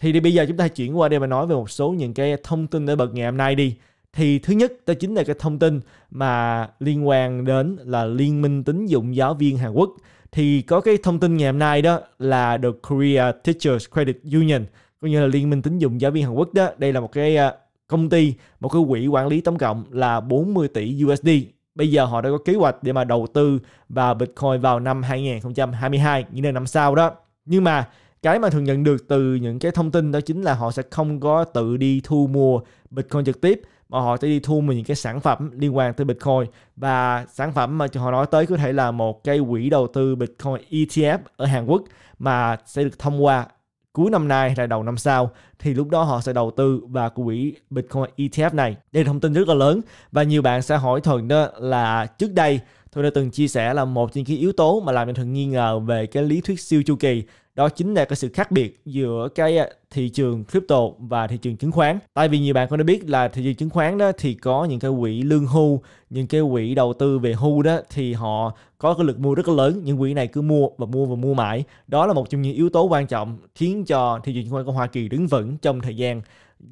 Thì, thì bây giờ chúng ta chuyển qua đây mà nói về một số những cái thông tin để bật ngày hôm nay đi. Thì thứ nhất đó chính là cái thông tin mà liên quan đến là Liên minh tín dụng giáo viên Hàn Quốc. Thì có cái thông tin ngày hôm nay đó là The Korea Teachers Credit Union, cũng như là Liên minh tín dụng giáo viên Hàn Quốc đó. Đây là một cái à, công ty, một cái quỹ quản lý tổng cộng là 40 tỷ USD. Bây giờ họ đã có kế hoạch để mà đầu tư vào Bitcoin vào năm 2022, những năm sau đó. Nhưng mà cái mà thường nhận được từ những cái thông tin đó chính là họ sẽ không có tự đi thu mua Bitcoin trực tiếp mà họ sẽ đi thu mua những cái sản phẩm liên quan tới Bitcoin và sản phẩm mà họ nói tới có thể là một cái quỹ đầu tư Bitcoin ETF ở Hàn Quốc mà sẽ được thông qua cuối năm nay hay là đầu năm sau thì lúc đó họ sẽ đầu tư vào quỹ Bitcoin ETF này. Đây là thông tin rất là lớn và nhiều bạn sẽ hỏi Thuận đó là trước đây tôi đã từng chia sẻ là một trong những yếu tố mà làm cho Thuận nghi ngờ về cái lý thuyết siêu chu kỳ đó chính là cái sự khác biệt giữa cái à, thị trường crypto và thị trường chứng khoán tại vì nhiều bạn cũng đã biết là thị trường chứng khoán đó thì có những cái quỹ lương hưu những cái quỹ đầu tư về hưu đó thì họ có cái lực mua rất là lớn những quỹ này cứ mua và mua và mua mãi đó là một trong những yếu tố quan trọng khiến cho thị trường chứng khoán của Hoa Kỳ đứng vững trong thời gian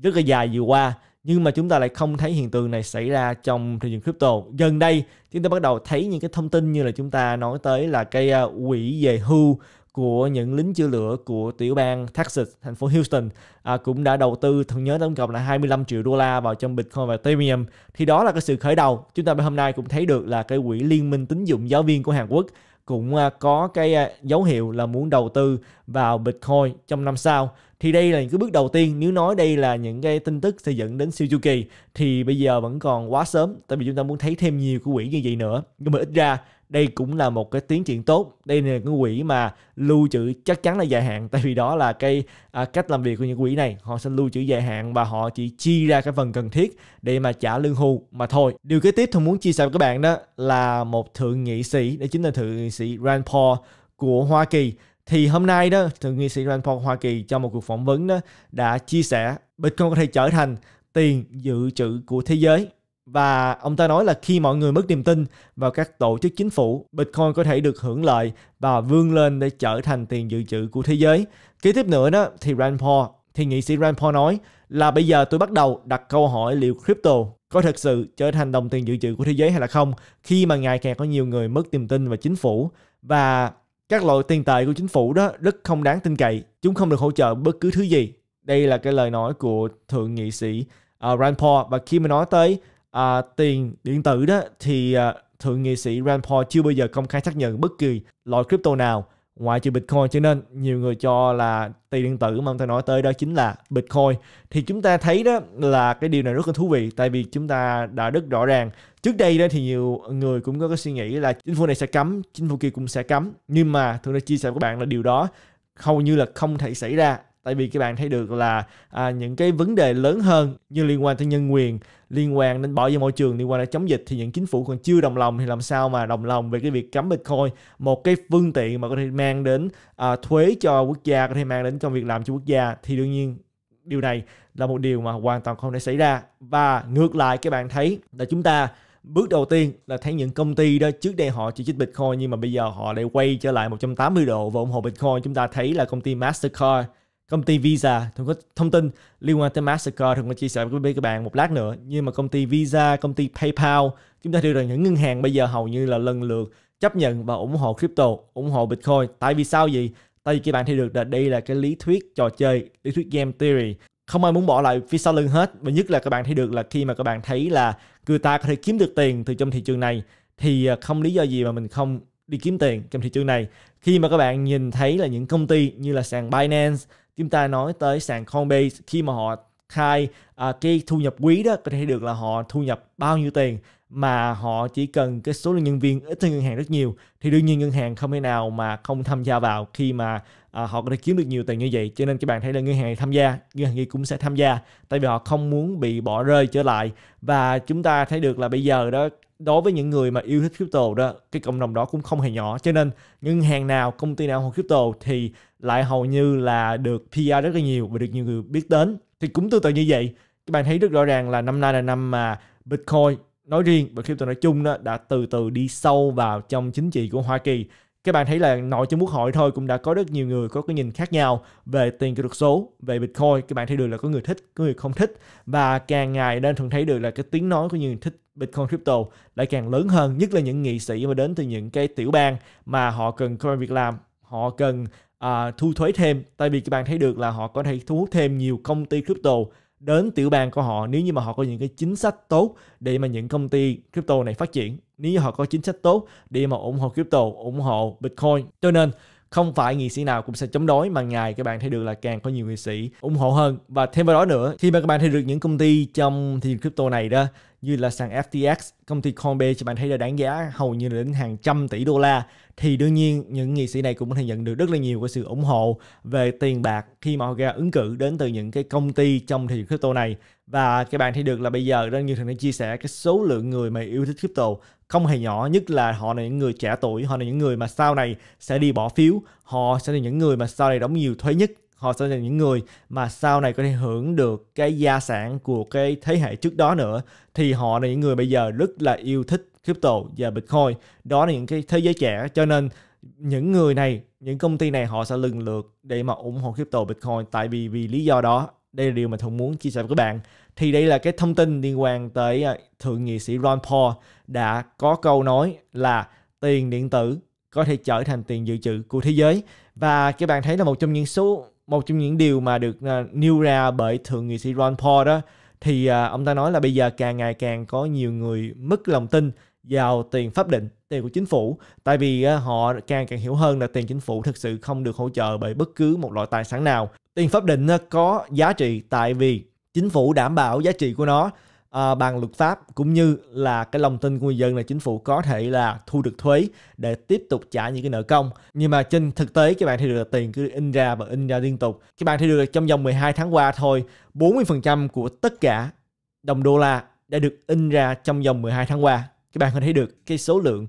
rất là dài vừa qua nhưng mà chúng ta lại không thấy hiện tượng này xảy ra trong thị trường crypto gần đây chúng ta bắt đầu thấy những cái thông tin như là chúng ta nói tới là cái à, quỹ về hưu của những lính chữa lửa của tiểu bang Texas, thành phố Houston à, cũng đã đầu tư thường nhớ tổng cộng là 25 triệu đô la vào trong Bitcoin và Ethereum. Thì đó là cái sự khởi đầu. Chúng ta hôm nay cũng thấy được là cái quỹ liên minh tín dụng giáo viên của Hàn Quốc cũng à, có cái à, dấu hiệu là muốn đầu tư vào Bitcoin trong năm sau thì đây là những cái bước đầu tiên nếu nói đây là những cái tin tức sẽ dẫn đến siêu chu kỳ thì bây giờ vẫn còn quá sớm tại vì chúng ta muốn thấy thêm nhiều cái quỹ như vậy nữa nhưng mà ít ra đây cũng là một cái tiến triển tốt đây là cái quỹ mà lưu trữ chắc chắn là dài hạn tại vì đó là cái à, cách làm việc của những quỹ này họ sẽ lưu trữ dài hạn và họ chỉ chi ra cái phần cần thiết để mà trả lương hưu mà thôi điều kế tiếp tôi muốn chia sẻ với các bạn đó là một thượng nghị sĩ đó chính là thượng nghị sĩ Rand Paul của Hoa Kỳ thì hôm nay đó thượng nghị sĩ Rand Paul Hoa Kỳ trong một cuộc phỏng vấn đó đã chia sẻ Bitcoin có thể trở thành tiền dự trữ của thế giới và ông ta nói là khi mọi người mất niềm tin vào các tổ chức chính phủ, Bitcoin có thể được hưởng lợi và vươn lên để trở thành tiền dự trữ của thế giới. Kế tiếp nữa đó thì Rand Paul, thì nghị sĩ Rand Paul nói là bây giờ tôi bắt đầu đặt câu hỏi liệu crypto có thật sự trở thành đồng tiền dự trữ của thế giới hay là không khi mà ngày càng có nhiều người mất niềm tin vào chính phủ và các loại tiền tệ của chính phủ đó rất không đáng tin cậy, chúng không được hỗ trợ bất cứ thứ gì. Đây là cái lời nói của thượng nghị sĩ uh, Rand Paul và khi mà nói tới uh, tiền điện tử đó thì uh, thượng nghị sĩ Rand Paul chưa bao giờ công khai xác nhận bất kỳ loại crypto nào ngoại trừ Bitcoin cho nên nhiều người cho là tiền điện tử mà ông ta nói tới đó chính là Bitcoin thì chúng ta thấy đó là cái điều này rất là thú vị tại vì chúng ta đã rất rõ ràng trước đây đó thì nhiều người cũng có cái suy nghĩ là chính phủ này sẽ cấm chính phủ kia cũng sẽ cấm nhưng mà thường đã chia sẻ với các bạn là điều đó hầu như là không thể xảy ra tại vì các bạn thấy được là à, những cái vấn đề lớn hơn như liên quan tới nhân quyền liên quan đến bảo vệ môi trường liên quan đến chống dịch thì những chính phủ còn chưa đồng lòng thì làm sao mà đồng lòng về cái việc cấm bitcoin một cái phương tiện mà có thể mang đến à, thuế cho quốc gia có thể mang đến công việc làm cho quốc gia thì đương nhiên điều này là một điều mà hoàn toàn không thể xảy ra và ngược lại các bạn thấy là chúng ta bước đầu tiên là thấy những công ty đó trước đây họ chỉ trích Bitcoin nhưng mà bây giờ họ lại quay trở lại 180 độ và ủng hộ Bitcoin chúng ta thấy là công ty Mastercard công ty Visa tôi có thông tin liên quan tới Mastercard thường có chia sẻ với các bạn một lát nữa nhưng mà công ty Visa công ty PayPal chúng ta thấy rằng những ngân hàng bây giờ hầu như là lần lượt chấp nhận và ủng hộ crypto ủng hộ Bitcoin tại vì sao gì tại vì các bạn thấy được là đây là cái lý thuyết trò chơi lý thuyết game theory không ai muốn bỏ lại phía sau lưng hết và nhất là các bạn thấy được là khi mà các bạn thấy là người ta có thể kiếm được tiền từ trong thị trường này thì à, không lý do gì mà mình không đi kiếm tiền trong thị trường này khi mà các bạn nhìn thấy là những công ty như là sàn Binance chúng ta nói tới sàn Coinbase khi mà họ khai à, cái thu nhập quý đó có thể được là họ thu nhập bao nhiêu tiền mà họ chỉ cần cái số lượng nhân viên ít hơn ngân hàng rất nhiều thì đương nhiên ngân hàng không thể nào mà không tham gia vào khi mà à, họ có thể kiếm được nhiều tiền như vậy cho nên các bạn thấy là ngân hàng tham gia ngân hàng kia cũng sẽ tham gia tại vì họ không muốn bị bỏ rơi trở lại và chúng ta thấy được là bây giờ đó đối với những người mà yêu thích crypto đó cái cộng đồng đó cũng không hề nhỏ cho nên ngân hàng nào công ty nào hoặc crypto thì lại hầu như là được PR rất là nhiều và được nhiều người biết đến thì cũng tương tự như vậy các bạn thấy rất rõ ràng là năm nay là năm mà Bitcoin nói riêng và crypto nói chung đó đã từ từ đi sâu vào trong chính trị của Hoa Kỳ các bạn thấy là nội trong quốc hội thôi cũng đã có rất nhiều người có cái nhìn khác nhau về tiền kỹ thuật số, về Bitcoin. Các bạn thấy được là có người thích, có người không thích. Và càng ngày nên thường thấy được là cái tiếng nói của những người thích Bitcoin crypto lại càng lớn hơn. Nhất là những nghị sĩ mà đến từ những cái tiểu bang mà họ cần có việc làm, họ cần uh, thu thuế thêm. Tại vì các bạn thấy được là họ có thể thu hút thêm nhiều công ty crypto đến tiểu bang của họ nếu như mà họ có những cái chính sách tốt để mà những công ty crypto này phát triển nếu như họ có chính sách tốt để mà ủng hộ crypto ủng hộ bitcoin cho nên không phải nghị sĩ nào cũng sẽ chống đối mà ngày các bạn thấy được là càng có nhiều nghị sĩ ủng hộ hơn và thêm vào đó nữa khi mà các bạn thấy được những công ty trong thị trường crypto này đó như là sàn FTX, công ty Coinbase thì bạn thấy là đáng giá hầu như là đến hàng trăm tỷ đô la thì đương nhiên những nghị sĩ này cũng có thể nhận được rất là nhiều cái sự ủng hộ về tiền bạc khi mà họ ra ứng cử đến từ những cái công ty trong thị trường crypto này và các bạn thấy được là bây giờ rất nhiều thằng đã chia sẻ cái số lượng người mà yêu thích crypto không hề nhỏ nhất là họ là những người trẻ tuổi họ là những người mà sau này sẽ đi bỏ phiếu họ sẽ là những người mà sau này đóng nhiều thuế nhất họ sẽ là những người mà sau này có thể hưởng được cái gia sản của cái thế hệ trước đó nữa thì họ là những người bây giờ rất là yêu thích crypto và bitcoin đó là những cái thế giới trẻ cho nên những người này những công ty này họ sẽ lần lượt để mà ủng hộ crypto bitcoin tại vì vì lý do đó đây là điều mà thường muốn chia sẻ với các bạn thì đây là cái thông tin liên quan tới à, thượng nghị sĩ Ron Paul đã có câu nói là tiền điện tử có thể trở thành tiền dự trữ của thế giới và các bạn thấy là một trong những số một trong những điều mà được à, nêu ra bởi thượng nghị sĩ Ron Paul đó thì à, ông ta nói là bây giờ càng ngày càng có nhiều người mất lòng tin vào tiền pháp định tiền của chính phủ tại vì à, họ càng càng hiểu hơn là tiền chính phủ thực sự không được hỗ trợ bởi bất cứ một loại tài sản nào tiền pháp định có giá trị tại vì chính phủ đảm bảo giá trị của nó à, bằng luật pháp cũng như là cái lòng tin của người dân là chính phủ có thể là thu được thuế để tiếp tục trả những cái nợ công nhưng mà trên thực tế các bạn thấy được là tiền cứ in ra và in ra liên tục các bạn thấy được là trong vòng 12 tháng qua thôi 40% của tất cả đồng đô la đã được in ra trong vòng 12 tháng qua các bạn có thể thấy được cái số lượng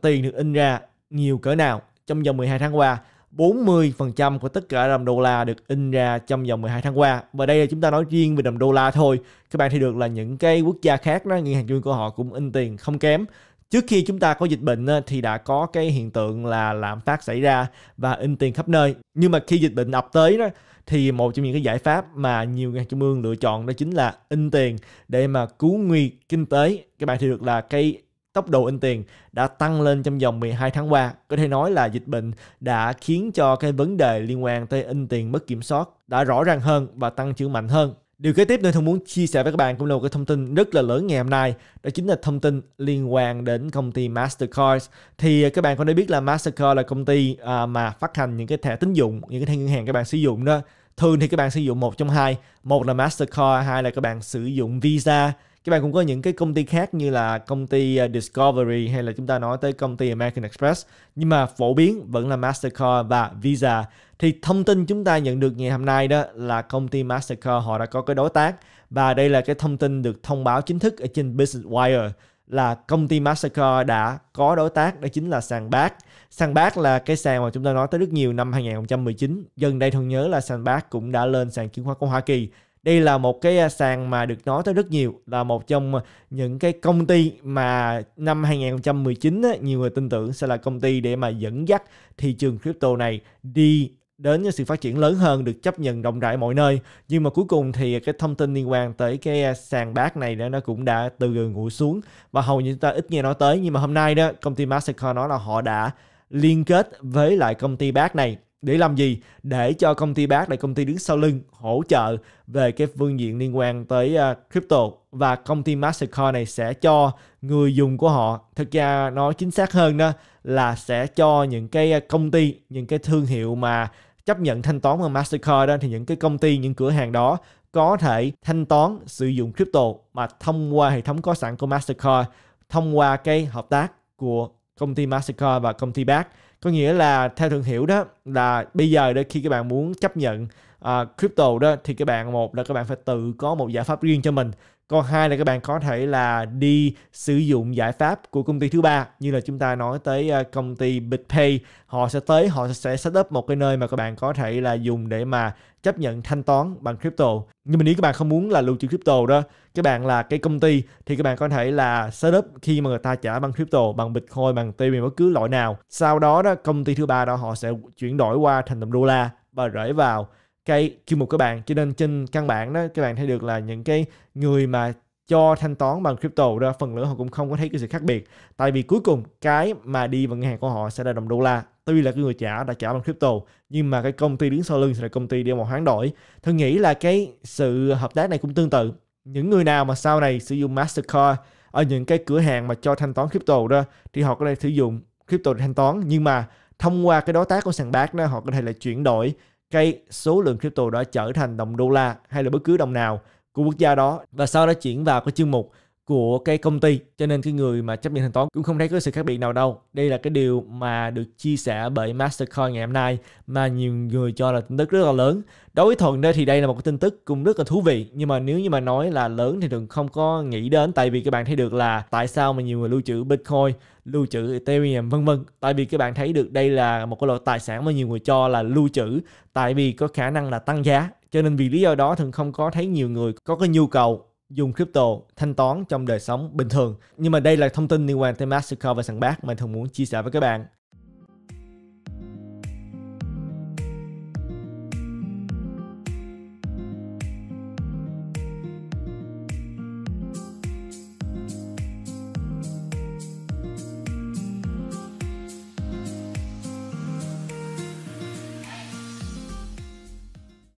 tiền được in ra nhiều cỡ nào trong vòng 12 tháng qua 40% của tất cả đồng đô la được in ra trong vòng 12 tháng qua. Và đây là chúng ta nói riêng về đồng đô la thôi. Các bạn thấy được là những cái quốc gia khác đó, ngân hàng trung của họ cũng in tiền không kém. Trước khi chúng ta có dịch bệnh thì đã có cái hiện tượng là lạm phát xảy ra và in tiền khắp nơi. Nhưng mà khi dịch bệnh ập tới đó thì một trong những cái giải pháp mà nhiều ngân hàng trung ương lựa chọn đó chính là in tiền để mà cứu nguy kinh tế. Các bạn thấy được là cái tốc độ in tiền đã tăng lên trong vòng 12 tháng qua. Có thể nói là dịch bệnh đã khiến cho cái vấn đề liên quan tới in tiền mất kiểm soát đã rõ ràng hơn và tăng trưởng mạnh hơn. Điều kế tiếp nơi thông muốn chia sẻ với các bạn cũng là một cái thông tin rất là lớn ngày hôm nay đó chính là thông tin liên quan đến công ty Mastercard. Thì các bạn có thể biết là Mastercard là công ty à, mà phát hành những cái thẻ tín dụng, những cái thẻ ngân hàng các bạn sử dụng đó. Thường thì các bạn sử dụng một trong hai, một là Mastercard, hai là các bạn sử dụng Visa các bạn cũng có những cái công ty khác như là công ty ờ, Discovery hay là chúng ta nói tới công ty American Express nhưng mà phổ biến vẫn là Mastercard và Visa thì thông tin chúng ta nhận được ngày hôm nay đó là công ty Mastercard họ đã có cái đối tác và đây là cái thông tin được thông báo chính thức ở trên Business Wire là công ty Mastercard đã có đối tác đó chính là sàn bác. Sàn bác là cái sàn mà chúng ta nói tới rất nhiều năm 2019. Gần đây thường nhớ là sàn bác cũng đã lên sàn chứng khoán của Hoa Kỳ đây là một cái à, sàn mà được nói tới rất nhiều là một trong à, những cái công ty mà năm 2019 á, nhiều người tin tưởng sẽ là công ty để mà dẫn dắt thị trường crypto này đi đến sự phát triển lớn hơn được chấp nhận rộng rãi mọi nơi nhưng mà cuối cùng thì cái thông tin liên quan tới cái à, sàn bác này đó nó cũng đã từ ngủ xuống và hầu như chúng ta ít nghe nói tới nhưng mà hôm nay đó công ty Mastercard nói là họ đã liên kết với lại công ty bác này để làm gì để cho công ty bác là công ty đứng sau lưng hỗ trợ về cái phương diện liên quan tới à, crypto và công ty Mastercard này sẽ cho người dùng của họ thực ra nói chính xác hơn đó là sẽ cho những cái à, công ty những cái thương hiệu mà chấp nhận thanh toán bằng Mastercard đó thì những cái công ty những cửa hàng đó có thể thanh toán sử dụng crypto mà thông qua hệ thống có sẵn của Mastercard thông qua cái hợp tác của công ty Mastercard và công ty bác có nghĩa là theo thường hiểu đó là bây giờ đó khi các bạn muốn chấp nhận uh, crypto đó thì các bạn một là các bạn phải tự có một giải pháp riêng cho mình còn hai là các bạn có thể là đi sử dụng giải pháp của công ty thứ ba như là chúng ta nói tới à, công ty BitPay họ sẽ tới họ sẽ setup một cái nơi mà các bạn có thể là dùng để mà chấp nhận thanh toán bằng crypto nhưng mà nếu các bạn không muốn là lưu trữ crypto đó các bạn là cái công ty thì các bạn có thể là setup khi mà người ta trả bằng crypto bằng bitcoin bằng tiền bất cứ loại nào sau đó đó công ty thứ ba đó họ sẽ chuyển đổi qua thành đồng đô la và rễ vào cái chuyên mục của bạn cho nên trên căn bản đó các bạn thấy được là những cái người mà cho thanh toán bằng crypto đó phần lớn họ cũng không có thấy cái sự khác biệt tại vì cuối cùng cái mà đi vào ngân hàng của họ sẽ là đồng đô la tuy là cái người trả đã trả bằng crypto nhưng mà cái công ty đứng sau lưng sẽ là công ty đi một hoán đổi tôi nghĩ là cái sự hợp tác này cũng tương tự những người nào mà sau này sử dụng mastercard ở những cái cửa hàng mà cho thanh toán crypto đó thì họ có thể sử dụng crypto để thanh toán nhưng mà thông qua cái đối tác của sàn bạc đó họ có thể là chuyển đổi cái số lượng crypto đó trở thành đồng đô la hay là bất cứ đồng nào của quốc gia đó và sau đó chuyển vào cái chương mục của cái công ty cho nên cái người mà chấp nhận thanh toán cũng không thấy có sự khác biệt nào đâu đây là cái điều mà được chia sẻ bởi Mastercard ngày hôm nay mà nhiều người cho là tin tức rất là lớn đối với thuận đây thì đây là một cái tin tức cũng rất là thú vị nhưng mà nếu như mà nói là lớn thì thường không có nghĩ đến tại vì các bạn thấy được là tại sao mà nhiều người lưu trữ bitcoin lưu trữ ethereum vân vân tại vì các bạn thấy được đây là một cái loại tài sản mà nhiều người cho là lưu trữ tại vì có khả năng là tăng giá cho nên vì lý do đó thường không có thấy nhiều người có cái nhu cầu dùng crypto thanh toán trong đời sống bình thường. Nhưng mà đây là thông tin liên quan tới Mastercard và sàn bác mà thường muốn chia sẻ với các bạn.